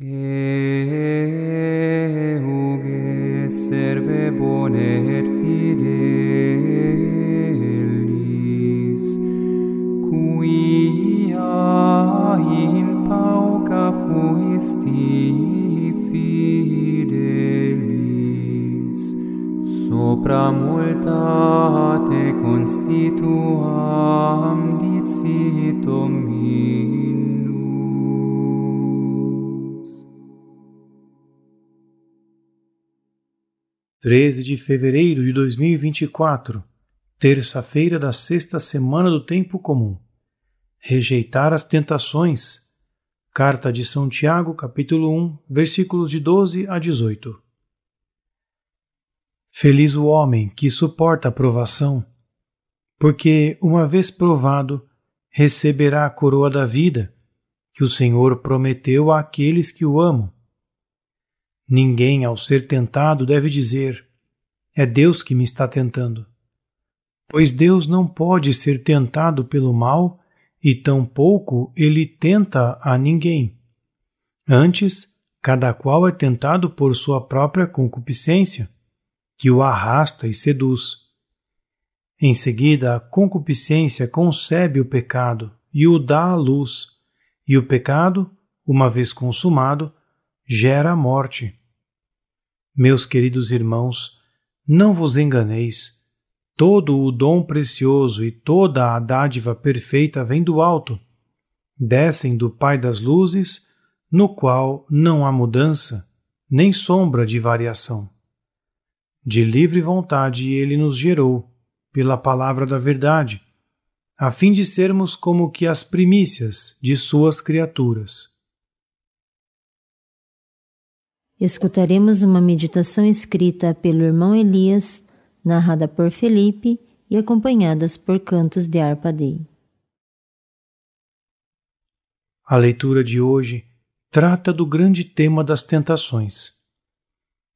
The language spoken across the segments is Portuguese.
Euge serve bona et fidelis, cuia in pauca fuisti fidelis. Sopra multate constituam dicitomi, 13 de fevereiro de 2024, terça-feira da sexta semana do tempo comum. Rejeitar as tentações. Carta de São Tiago, capítulo 1, versículos de 12 a 18. Feliz o homem que suporta a provação, porque, uma vez provado, receberá a coroa da vida, que o Senhor prometeu àqueles que o amam. Ninguém, ao ser tentado, deve dizer: É Deus que me está tentando. Pois Deus não pode ser tentado pelo mal, e tampouco ele tenta a ninguém. Antes, cada qual é tentado por sua própria concupiscência, que o arrasta e seduz. Em seguida, a concupiscência concebe o pecado e o dá à luz, e o pecado, uma vez consumado, gera a morte. Meus queridos irmãos, não vos enganeis. Todo o dom precioso e toda a dádiva perfeita vem do alto. Descem do Pai das luzes, no qual não há mudança, nem sombra de variação. De livre vontade ele nos gerou, pela palavra da verdade, a fim de sermos como que as primícias de suas criaturas. Escutaremos uma meditação escrita pelo irmão Elias, narrada por Felipe e acompanhadas por cantos de Arpadei. A leitura de hoje trata do grande tema das tentações.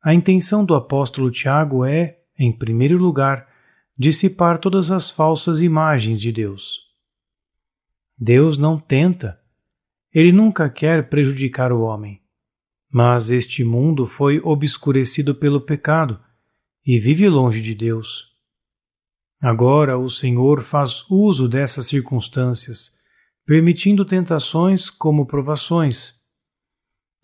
A intenção do apóstolo Tiago é, em primeiro lugar, dissipar todas as falsas imagens de Deus. Deus não tenta. Ele nunca quer prejudicar o homem. Mas este mundo foi obscurecido pelo pecado e vive longe de Deus. Agora o Senhor faz uso dessas circunstâncias, permitindo tentações como provações.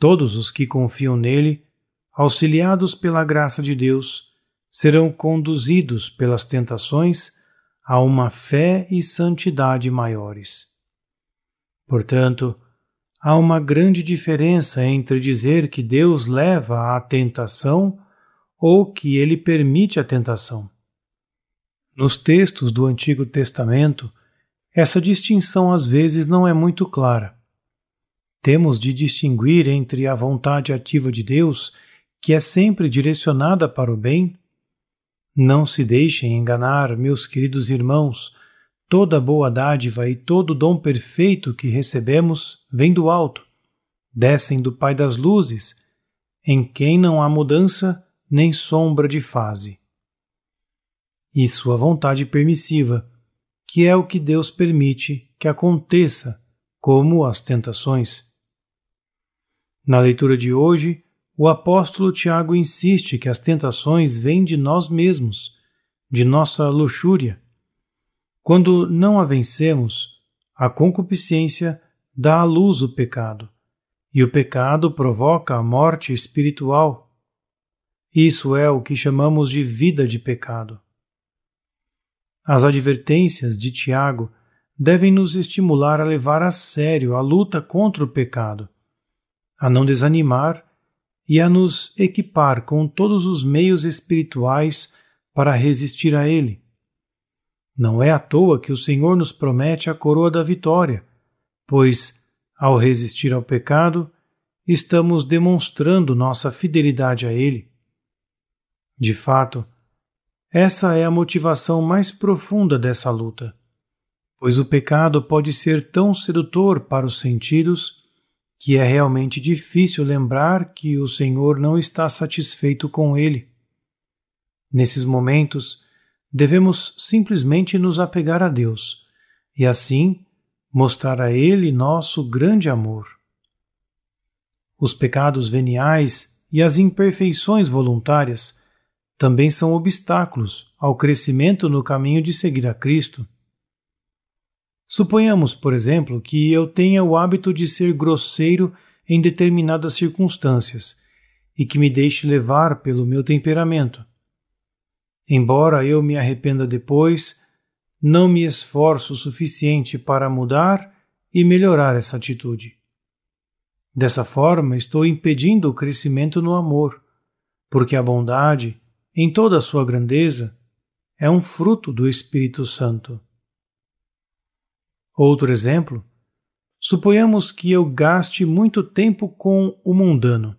Todos os que confiam nele, auxiliados pela graça de Deus, serão conduzidos pelas tentações a uma fé e santidade maiores. Portanto, Há uma grande diferença entre dizer que Deus leva à tentação ou que ele permite a tentação. Nos textos do Antigo Testamento, essa distinção às vezes não é muito clara. Temos de distinguir entre a vontade ativa de Deus, que é sempre direcionada para o bem. Não se deixem enganar, meus queridos irmãos, Toda boa dádiva e todo dom perfeito que recebemos vem do alto, descem do Pai das luzes, em quem não há mudança nem sombra de fase. E sua vontade permissiva, que é o que Deus permite que aconteça, como as tentações. Na leitura de hoje, o apóstolo Tiago insiste que as tentações vêm de nós mesmos, de nossa luxúria quando não a vencemos, a concupiscência dá à luz o pecado, e o pecado provoca a morte espiritual. Isso é o que chamamos de vida de pecado. As advertências de Tiago devem nos estimular a levar a sério a luta contra o pecado, a não desanimar e a nos equipar com todos os meios espirituais para resistir a ele. Não é à toa que o Senhor nos promete a coroa da vitória, pois, ao resistir ao pecado, estamos demonstrando nossa fidelidade a Ele. De fato, essa é a motivação mais profunda dessa luta, pois o pecado pode ser tão sedutor para os sentidos que é realmente difícil lembrar que o Senhor não está satisfeito com ele. Nesses momentos, devemos simplesmente nos apegar a Deus e, assim, mostrar a Ele nosso grande amor. Os pecados veniais e as imperfeições voluntárias também são obstáculos ao crescimento no caminho de seguir a Cristo. Suponhamos, por exemplo, que eu tenha o hábito de ser grosseiro em determinadas circunstâncias e que me deixe levar pelo meu temperamento. Embora eu me arrependa depois, não me esforço o suficiente para mudar e melhorar essa atitude. Dessa forma, estou impedindo o crescimento no amor, porque a bondade, em toda a sua grandeza, é um fruto do Espírito Santo. Outro exemplo: suponhamos que eu gaste muito tempo com o mundano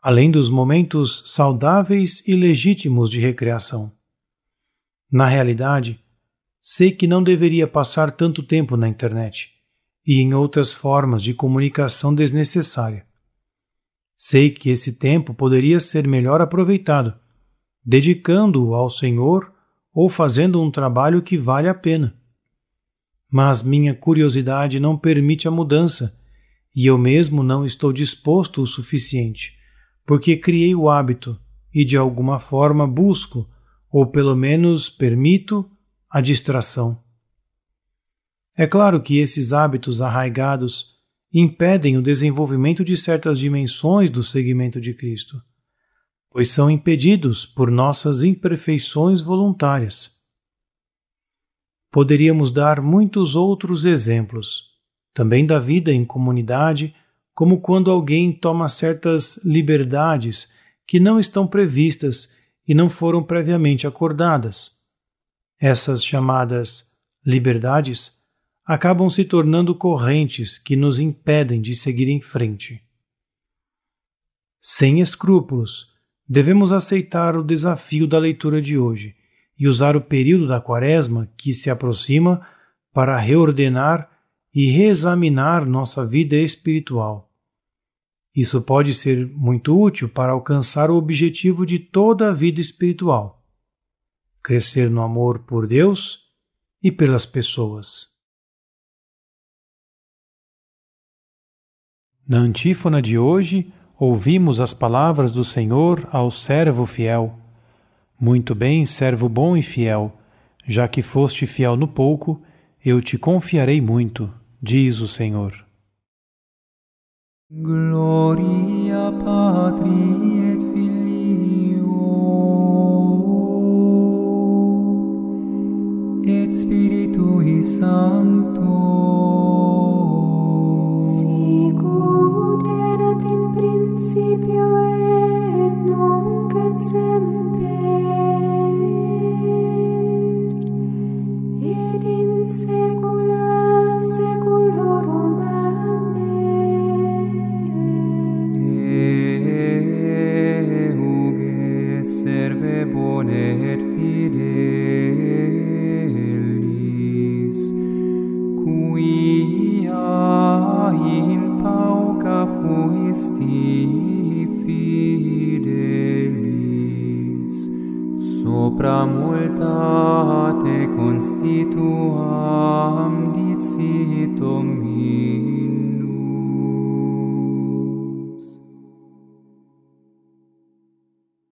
além dos momentos saudáveis e legítimos de recreação. Na realidade, sei que não deveria passar tanto tempo na internet e em outras formas de comunicação desnecessária. Sei que esse tempo poderia ser melhor aproveitado, dedicando-o ao Senhor ou fazendo um trabalho que vale a pena. Mas minha curiosidade não permite a mudança e eu mesmo não estou disposto o suficiente porque criei o hábito e de alguma forma busco, ou pelo menos permito, a distração. É claro que esses hábitos arraigados impedem o desenvolvimento de certas dimensões do segmento de Cristo, pois são impedidos por nossas imperfeições voluntárias. Poderíamos dar muitos outros exemplos, também da vida em comunidade como quando alguém toma certas liberdades que não estão previstas e não foram previamente acordadas. Essas chamadas liberdades acabam se tornando correntes que nos impedem de seguir em frente. Sem escrúpulos, devemos aceitar o desafio da leitura de hoje e usar o período da Quaresma que se aproxima para reordenar e reexaminar nossa vida espiritual. Isso pode ser muito útil para alcançar o objetivo de toda a vida espiritual: crescer no amor por Deus e pelas pessoas. Na antífona de hoje, ouvimos as palavras do Senhor ao servo fiel. Muito bem, servo bom e fiel, já que foste fiel no pouco, eu te confiarei muito, diz o Senhor. Gloria Patri et Filio et Spiritui Sancto Sicut erat in principio et nunc et se sopra multa te constituam dicitum in